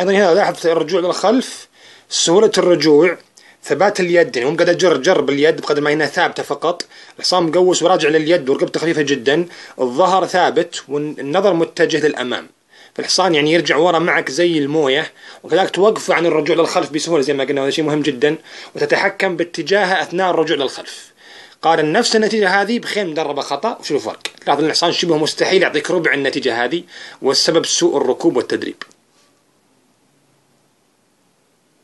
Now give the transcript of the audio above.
أيضا هنا لاحظ الرجوع للخلف سهولة الرجوع ثبات اليد يعني مو قاعد اجر جر باليد بقدر ما هي ثابته فقط الحصان مقوس وراجع لليد ورقبته خفيفه جدا الظهر ثابت والنظر متجه للامام فالحصان يعني يرجع ورا معك زي المويه وكذلك توقفه عن الرجوع للخلف بسهوله زي ما قلنا هذا شيء مهم جدا وتتحكم باتجاهه اثناء الرجوع للخلف قارن نفس النتيجة هذه بخيل مدربة خطأ وشوف الفرق لاحظ الحصان شبه مستحيل يعطيك ربع النتيجة هذه والسبب سوء الركوب والتدريب